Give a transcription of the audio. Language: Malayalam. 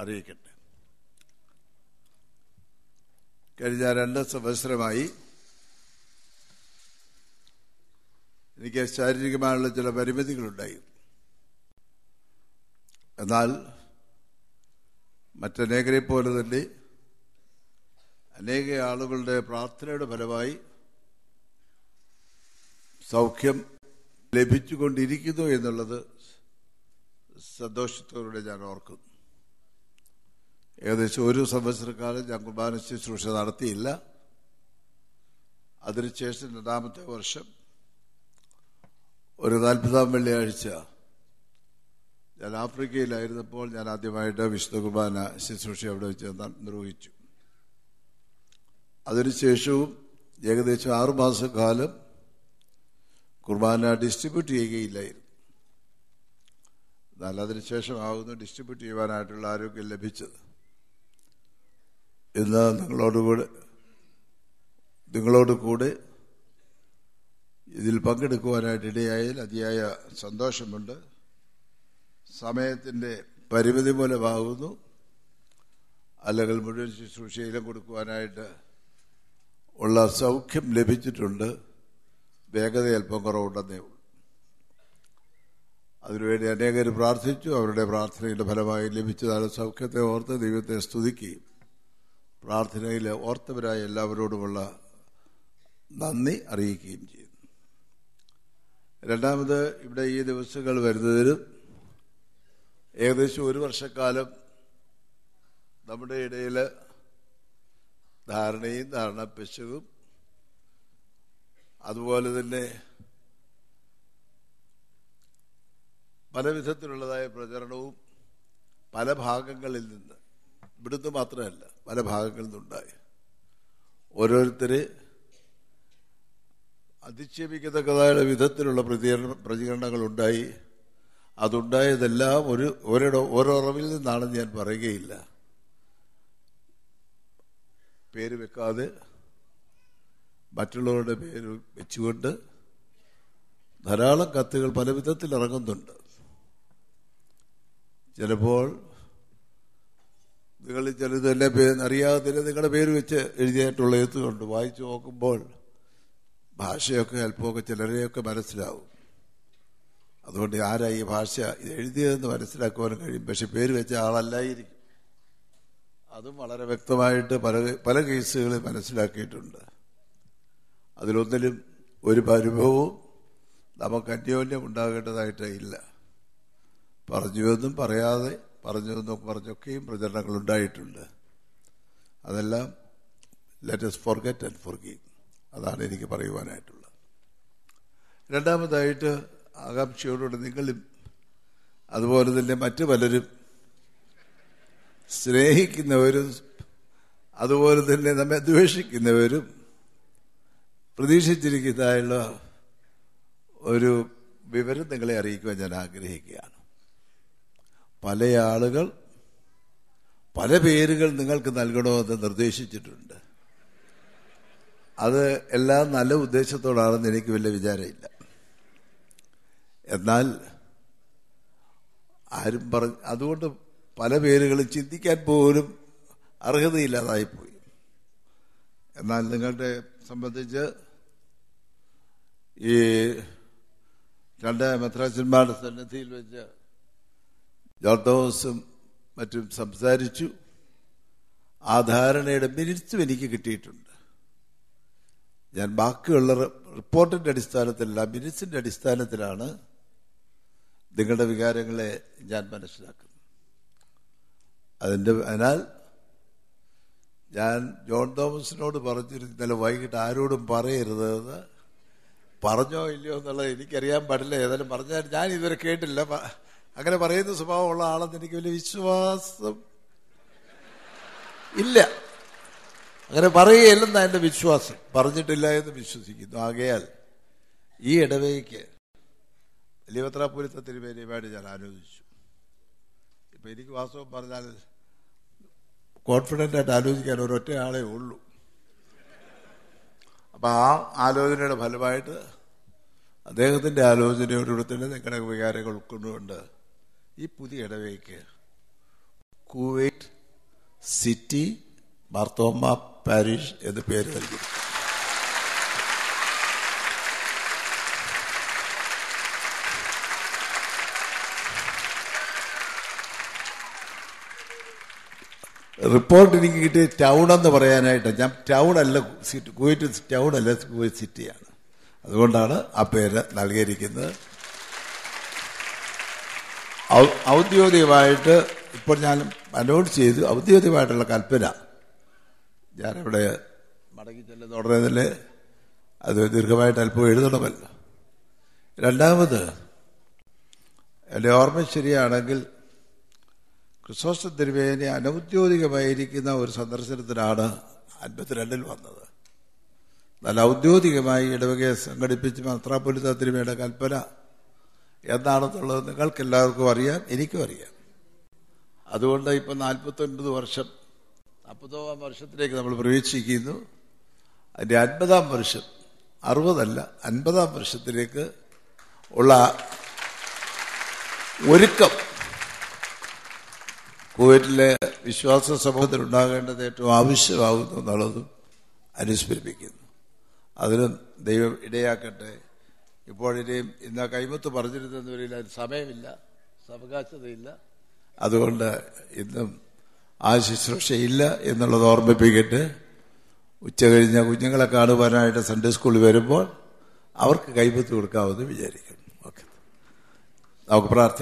അറിയിക്കട്ടെ കഴിഞ്ഞ രണ്ട് സംവത്സരമായി എനിക്ക് ശാരീരികമായുള്ള ചില പരിമിതികളുണ്ടായി എന്നാൽ മറ്റനേകരെ പോലെ തന്നെ അനേക ആളുകളുടെ പ്രാർത്ഥനയുടെ ഫലമായി സൗഖ്യം ലഭിച്ചുകൊണ്ടിരിക്കുന്നു എന്നുള്ളത് സന്തോഷത്തോടെ ഞാൻ ഓർക്കുന്നു ഏകദേശം ഒരു സംവത്സരക്കാലം ഞാൻ കുർബാന ശുശ്രൂഷ നടത്തിയില്ല അതിനുശേഷം രണ്ടാമത്തെ വർഷം ഒരു നാൽപ്പതാം വെള്ളിയാഴ്ച ഞാൻ ആഫ്രിക്കയിലായിരുന്നപ്പോൾ ഞാൻ ആദ്യമായിട്ട് വിശുദ്ധ കുർബാന ശുശ്രൂഷ അവിടെ വെച്ച് നിർവഹിച്ചു അതിനുശേഷവും ഏകദേശം കാലം കുർബാന ഡിസ്ട്രിബ്യൂട്ട് ചെയ്യുകയില്ലായിരുന്നു എന്നാൽ അതിനുശേഷമാകുന്നു ഡിസ്ട്രിബ്യൂട്ട് ചെയ്യുവാനായിട്ടുള്ള ആരോഗ്യം ലഭിച്ചത് ഇന്ന് നിങ്ങളോടുകൂടെ നിങ്ങളോട് കൂടെ ഇതിൽ പങ്കെടുക്കുവാനായിട്ട് ഇടയായതിൽ അതിയായ സന്തോഷമുണ്ട് സമയത്തിൻ്റെ പരിമിതി മൂലമാകുന്നു അല്ലെങ്കിൽ മുഴുവൻ ശുശ്രൂഷയിലും കൊടുക്കുവാനായിട്ട് ഉള്ള സൗഖ്യം ലഭിച്ചിട്ടുണ്ട് വേഗത അല്പം കുറവുണ്ടെന്നേ ഉള്ളൂ അതിനുവേണ്ടി അനേകർ പ്രാർത്ഥിച്ചു അവരുടെ പ്രാർത്ഥനയുടെ ഫലമായി ലഭിച്ചതാണ് സൗഖ്യത്തെ ഓർത്ത് ദൈവത്തെ സ്തുതിക്കുകയും പ്രാർത്ഥനയിൽ ഓർത്തവരായ എല്ലാവരോടുമുള്ള നന്ദി അറിയിക്കുകയും ചെയ്യുന്നു രണ്ടാമത് ഇവിടെ ഈ ദിവസങ്ങൾ വരുന്നതിന് ഏകദേശം ഒരു വർഷക്കാലം നമ്മുടെ ഇടയിൽ ധാരണയും ധാരണപ്പശുവും അതുപോലെ തന്നെ പല വിധത്തിലുള്ളതായ പ്രചരണവും പല ഭാഗങ്ങളിൽ നിന്ന് ഇവിടുന്ന് മാത്രമല്ല പല ഭാഗങ്ങളിൽ നിന്നുണ്ടായി ഓരോരുത്തർ അതിക്ഷേപിക്കത്തക്കതായ വിധത്തിലുള്ള പ്രതികരണ പ്രതികരണങ്ങൾ ഉണ്ടായി അതുണ്ടായതെല്ലാം ഒരു ഓരോ ഓരോറവിൽ നിന്നാണെന്ന് ഞാൻ പറയുകയില്ല പേര് വെക്കാതെ മറ്റുള്ളവരുടെ പേര് വെച്ചുകൊണ്ട് ധാരാളം കത്തുകൾ പല വിധത്തിൽ ഇറങ്ങുന്നുണ്ട് ചിലപ്പോൾ നിങ്ങൾ ചിലത് എല്ലാ പേര് അറിയാതെ നിങ്ങളുടെ പേര് വെച്ച് എഴുതിയായിട്ടുള്ള എഴുത്തുകൊണ്ട് വായിച്ചു നോക്കുമ്പോൾ ഭാഷയൊക്കെ അല്പമൊക്കെ ചിലരെയൊക്കെ മനസ്സിലാവും അതുകൊണ്ട് ആരാ ഈ ഭാഷ ഇത് എഴുതിയതെന്ന് മനസ്സിലാക്കുവാനും കഴിയും പക്ഷെ പേര് വെച്ച ആളല്ലായിരിക്കും അതും വളരെ വ്യക്തമായിട്ട് പല പല കേസുകളിൽ മനസ്സിലാക്കിയിട്ടുണ്ട് അതിലൊന്നിലും ഒരു പരിഭവവും നമുക്ക് അന്യോന്യം ഉണ്ടാകേണ്ടതായിട്ട് ഇല്ല പറഞ്ഞുവെന്നും പറയാതെ പറഞ്ഞു എന്നൊക്കെ പറഞ്ഞൊക്കെയും പ്രചരണങ്ങൾ ഉണ്ടായിട്ടുണ്ട് അതെല്ലാം let's forget and forgive അതാണ് എനിക്ക് പറയുവാനായിട്ടുള്ളത് രണ്ടാമതായിട്ട് ആകാംക്ഷയോടുകൂടി നിങ്ങളും അതുപോലെ തന്നെ മറ്റു പലരും സ്നേഹിക്കുന്നവരും അതുപോലെ തന്നെ നമ്മെ ദ്വേഷിക്കുന്നവരും പ്രതീക്ഷിച്ചിരിക്കുന്നതായുള്ള ഒരു വിവരം നിങ്ങളെ അറിയിക്കുവാൻ ഞാൻ ആഗ്രഹിക്കുകയാണ് പല ആളുകൾ പല പേരുകൾ നിങ്ങൾക്ക് നൽകണമെന്ന് നിർദ്ദേശിച്ചിട്ടുണ്ട് അത് എല്ലാം നല്ല ഉദ്ദേശത്തോടാണെന്ന് എനിക്ക് വലിയ വിചാരമില്ല എന്നാൽ ആരും പറഞ്ഞ അതുകൊണ്ട് പല പേരുകളും ചിന്തിക്കാൻ പോലും അർഹതയില്ലാതായിപ്പോയി എന്നാൽ നിങ്ങളുടെ സംബന്ധിച്ച് ഈ രണ്ട് മെത്രാച്ചന്മാരുടെ സന്നിധിയിൽ വെച്ച് ജോർദോസും മറ്റും സംസാരിച്ചു ആ ധാരണയുടെ മിനിറ്റ്സും എനിക്ക് കിട്ടിയിട്ടുണ്ട് ഞാൻ ബാക്കിയുള്ള റിപ്പോർട്ടിന്റെ അടിസ്ഥാനത്തിലല്ല മിനിറ്റ്സിന്റെ അടിസ്ഥാനത്തിലാണ് നിങ്ങളുടെ വികാരങ്ങളെ ഞാൻ മനസ്സിലാക്കുന്നത് അതിൻ്റെ അതിനാൽ ഞാൻ ജോൺ തോമസിനോട് പറഞ്ഞിരുന്നു ഇന്നലെ വൈകിട്ട് ആരോടും പറയരുതെന്ന് പറഞ്ഞോ ഇല്ലയോ എന്നുള്ളത് എനിക്കറിയാൻ പാടില്ല ഏതായാലും പറഞ്ഞാൽ ഞാൻ ഇതുവരെ കേട്ടില്ല അങ്ങനെ പറയുന്ന സ്വഭാവമുള്ള ആളെന്ന് എനിക്ക് വലിയ വിശ്വാസം ഇല്ല അങ്ങനെ പറയുകയില്ലെന്നാണ് എന്റെ വിശ്വാസം പറഞ്ഞിട്ടില്ല എന്ന് വിശ്വസിക്കുന്നു ആകയാൽ ഈ ഇടവകയ്ക്ക് ലിവത്രാപുരത്തത്തിന് പരിപാടി ഞാൻ ആലോചിച്ചു ഇപ്പൊ എനിക്ക് വാസ്തവം പറഞ്ഞാൽ കോൺഫിഡൻ്റ് ആയിട്ട് ആലോചിക്കാൻ ഒരൊറ്റ ആളേ ഉള്ളൂ അപ്പൊ ആ ആലോചനയുടെ ഫലമായിട്ട് അദ്ദേഹത്തിന്റെ ആലോചനയോടുകൂടെ തന്നെ നിങ്ങളുടെ വികാരങ്ങൾ ഉൾക്കൊണ്ടുകൊണ്ട് ഈ പുതിയ ഇടവേക്ക് കുവൈറ്റ് സിറ്റി ബർത്തോമ പാരീഷ് എന്ന് പേര് നൽകി റിപ്പോർട്ട് എനിക്ക് കിട്ടിയ ടൗൺ എന്ന് പറയാനായിട്ട് ഞാൻ ടൗൺ അല്ല സിറ്റി കുവൈറ്റ് ടൗൺ അല്ല കുവൈറ്റ് സിറ്റിയാണ് അതുകൊണ്ടാണ് ആ പേര് നൽകിയിരിക്കുന്നത് ഔദ്യോഗികമായിട്ട് ഇപ്പോൾ ഞാൻ അനൗൺസ് ചെയ്തു ഔദ്യോഗികമായിട്ടുള്ള കൽപ്പന ഞാനിവിടെ മടങ്ങി ചെല്ലുന്ന ഉടനെ തന്നെ അത് ദീർഘമായിട്ട് അല്പം എഴുതണമല്ല രണ്ടാമത് എൻ്റെ ഓർമ്മ ശരിയാണെങ്കിൽ ക്രിസോസ്റ്റം തിരുവേദി അനൗദ്യോഗികമായിരിക്കുന്ന ഒരു സന്ദർശനത്തിനാണ് അൻപത്തിരണ്ടിൽ വന്നത് എന്നാൽ ഔദ്യോഗികമായി ഇടവകയെ സംഘടിപ്പിച്ച് മന്ത്രാപൊലിത തിരുമയുടെ കൽപ്പന എന്താണെന്നുള്ളത് നിങ്ങൾക്ക് എല്ലാവർക്കും അറിയാം എനിക്കും അറിയാം അതുകൊണ്ട് ഇപ്പം നാൽപ്പത്തൊൻപത് വർഷം നാൽപ്പത്തോളം വർഷത്തിലേക്ക് നമ്മൾ പ്രവേശിക്കുന്നു അതിൻ്റെ അൻപതാം വർഷം അറുപതല്ല അൻപതാം വർഷത്തിലേക്ക് ഉള്ള ഒരുക്കം കുവൈറ്റിലെ വിശ്വാസ സമൂഹത്തിൽ ഉണ്ടാകേണ്ടത് ഏറ്റവും ആവശ്യമാകുന്നു എന്നുള്ളതും അനുസ്മരിപ്പിക്കുന്നു അതിനും ദൈവം ഇടയാക്കട്ടെ ഇപ്പോഴിനിയും ഇന്ന് കൈമുത്ത് പറഞ്ഞിരുന്നവരിൽ അതിന് സമയമില്ല അവകാശതയില്ല അതുകൊണ്ട് ഇന്നും ആ ശുശ്രൂഷയില്ല എന്നുള്ളത് ഓർമ്മിപ്പിക്കട്ട് ഉച്ച കഴിഞ്ഞ കുഞ്ഞുങ്ങളെ കാണുവാനായിട്ട് സൺഡേ സ്കൂളിൽ വരുമ്പോൾ അവർക്ക് കൈപത്തി കൊടുക്കാമെന്ന് വിചാരിക്കുന്നു ഓക്കെ നമുക്ക് പ്രാർത്ഥന